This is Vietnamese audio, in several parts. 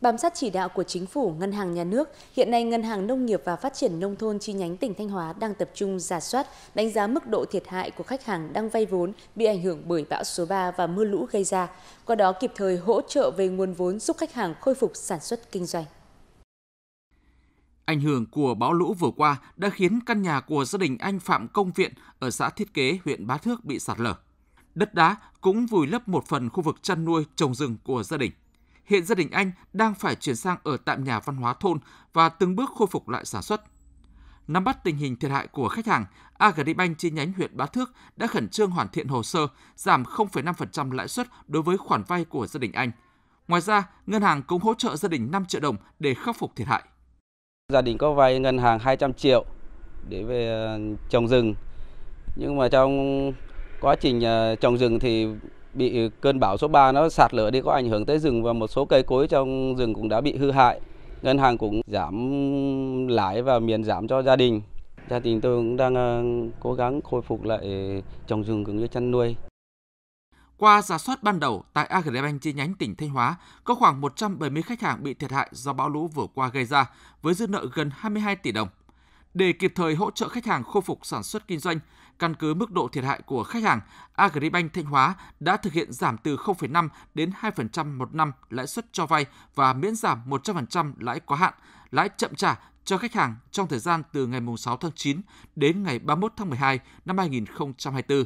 Bám sát chỉ đạo của chính phủ, ngân hàng nhà nước, hiện nay Ngân hàng Nông nghiệp và Phát triển Nông thôn chi nhánh tỉnh Thanh Hóa đang tập trung giả soát, đánh giá mức độ thiệt hại của khách hàng đang vay vốn bị ảnh hưởng bởi bão số 3 và mưa lũ gây ra, qua đó kịp thời hỗ trợ về nguồn vốn giúp khách hàng khôi phục sản xuất kinh doanh. Ảnh hưởng của bão lũ vừa qua đã khiến căn nhà của gia đình anh Phạm Công Viện ở xã Thiết Kế, huyện Bá Thước bị sạt lở. Đất đá cũng vùi lấp một phần khu vực chăn nuôi trồng rừng của gia đình. Hiện gia đình anh đang phải chuyển sang ở tạm nhà văn hóa thôn và từng bước khôi phục lại sản xuất. Nắm bắt tình hình thiệt hại của khách hàng, Agribank chi nhánh huyện Bá Thước đã khẩn trương hoàn thiện hồ sơ, giảm 0,5% lãi suất đối với khoản vay của gia đình anh. Ngoài ra, ngân hàng cũng hỗ trợ gia đình 5 triệu đồng để khắc phục thiệt hại. Gia đình có vay ngân hàng 200 triệu để về ờ, trồng rừng. Nhưng mà trong quá trình ờ, trồng rừng thì bị cơn bão số 3 nó sạt lở đi có ảnh hưởng tới rừng và một số cây cối trong rừng cũng đã bị hư hại. Ngân hàng cũng giảm lãi và miền giảm cho gia đình. Gia đình tôi cũng đang ờ, cố gắng khôi phục lại trồng rừng cũng như chăn nuôi. Qua giả soát ban đầu, tại Agribank chi nhánh tỉnh Thanh Hóa, có khoảng 170 khách hàng bị thiệt hại do bão lũ vừa qua gây ra, với dư nợ gần 22 tỷ đồng để kịp thời hỗ trợ khách hàng khôi phục sản xuất kinh doanh, căn cứ mức độ thiệt hại của khách hàng, Agribank Thanh Hóa đã thực hiện giảm từ 0,5 đến 2% một năm lãi suất cho vay và miễn giảm 100% lãi quá hạn, lãi chậm trả cho khách hàng trong thời gian từ ngày 6 tháng 9 đến ngày 31 tháng 12 năm 2024.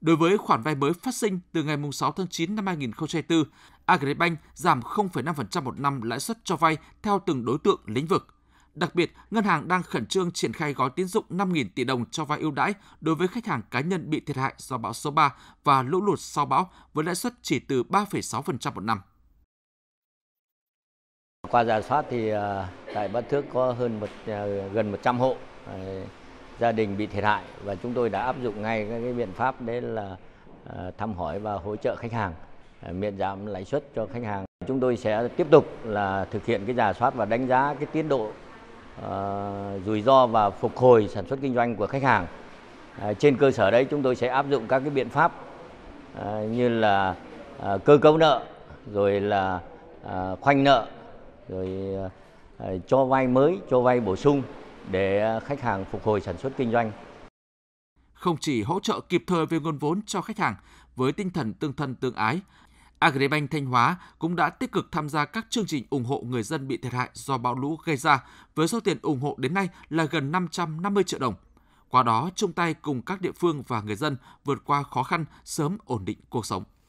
Đối với khoản vay mới phát sinh từ ngày 6 tháng 9 năm 2024, Agribank giảm 0,5% một năm lãi suất cho vay theo từng đối tượng lĩnh vực – Đặc biệt, ngân hàng đang khẩn trương triển khai gói tín dụng 5.000 tỷ đồng cho vay ưu đãi đối với khách hàng cá nhân bị thiệt hại do bão số 3 và lũ lụt sau bão với lãi suất chỉ từ 3,6% một năm. Qua giả soát thì à, tại Bát Thước có hơn một, à, gần 100 hộ à, gia đình bị thiệt hại và chúng tôi đã áp dụng ngay các cái biện pháp đấy là thăm hỏi và hỗ trợ khách hàng miễn giảm lãi suất cho khách hàng. Chúng tôi sẽ tiếp tục là thực hiện cái giả soát và đánh giá cái tiến độ Ờ, rủi ro và phục hồi sản xuất kinh doanh của khách hàng. Ờ, trên cơ sở đấy chúng tôi sẽ áp dụng các cái biện pháp ờ, như là cơ cấu nợ, rồi là khoanh nợ, rồi cho vay mới, cho vay bổ sung để khách hàng phục hồi sản xuất kinh doanh. Không chỉ hỗ trợ kịp thời về nguồn vốn cho khách hàng với tinh thần tương thân tương ái, Agribank Thanh Hóa cũng đã tích cực tham gia các chương trình ủng hộ người dân bị thiệt hại do bão lũ gây ra, với số tiền ủng hộ đến nay là gần 550 triệu đồng. Qua đó, chung tay cùng các địa phương và người dân vượt qua khó khăn, sớm ổn định cuộc sống.